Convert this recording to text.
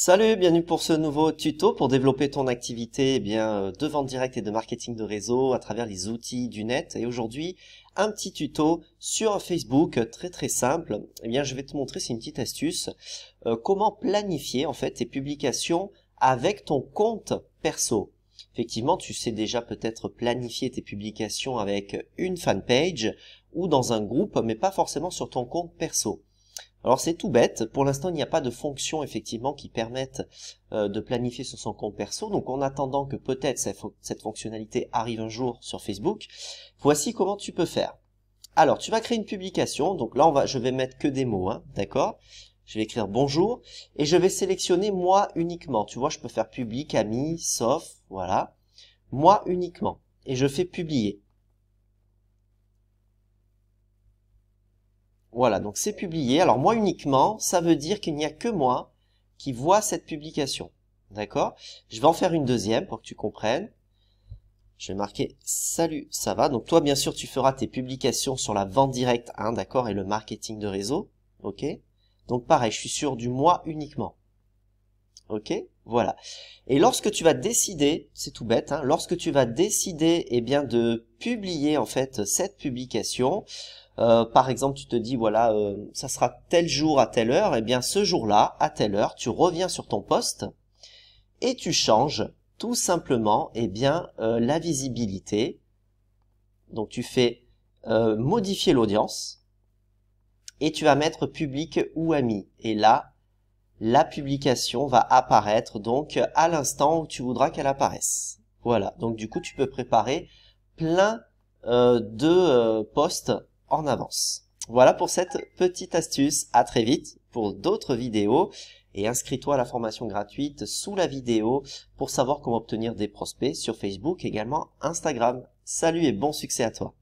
Salut, bienvenue pour ce nouveau tuto pour développer ton activité eh bien, euh, de vente directe et de marketing de réseau à travers les outils du net. Et aujourd'hui, un petit tuto sur Facebook très très simple. Eh bien, je vais te montrer, c'est une petite astuce, euh, comment planifier en fait tes publications avec ton compte perso. Effectivement, tu sais déjà peut-être planifier tes publications avec une fanpage ou dans un groupe, mais pas forcément sur ton compte perso. Alors c'est tout bête, pour l'instant il n'y a pas de fonction effectivement qui permette euh, de planifier sur son compte perso, donc en attendant que peut-être cette, fonctionnalité arrive un jour sur Facebook, voici comment tu peux faire. Alors tu vas créer une publication, donc là on va, je vais mettre que des mots, hein, d'accord je vais écrire bonjour et je vais sélectionner moi uniquement. Tu vois, je peux faire public, ami, sauf, voilà. Moi uniquement. Et je fais publier. Voilà, donc c'est publié. Alors moi uniquement, ça veut dire qu'il n'y a que moi qui vois cette publication. D'accord Je vais en faire une deuxième pour que tu comprennes. Je vais marquer « Salut, ça va ?» Donc toi, bien sûr, tu feras tes publications sur la vente directe, hein, d'accord, et le marketing de réseau, ok Donc pareil, je suis sûr du moi uniquement, ok Voilà. Et lorsque tu vas décider, c'est tout bête, hein, lorsque tu vas décider, eh bien, de publier, en fait, cette publication, euh, par exemple, tu te dis voilà, euh, ça sera tel jour à telle heure, et eh bien ce jour-là, à telle heure, tu reviens sur ton poste et tu changes tout simplement eh bien euh, la visibilité. Donc tu fais modifier l'audience et tu vas mettre public ou ami. Et là, la publication va apparaître donc à l'instant où tu voudras qu'elle apparaisse. Voilà. Donc du coup, tu peux préparer plein de postes en avance. Voilà pour cette petite astuce. À très vite pour d'autres vidéos et inscris-toi à la formation gratuite sous la vidéo pour savoir comment obtenir des prospects sur Facebook et également Instagram. Salut et bon succès à toi.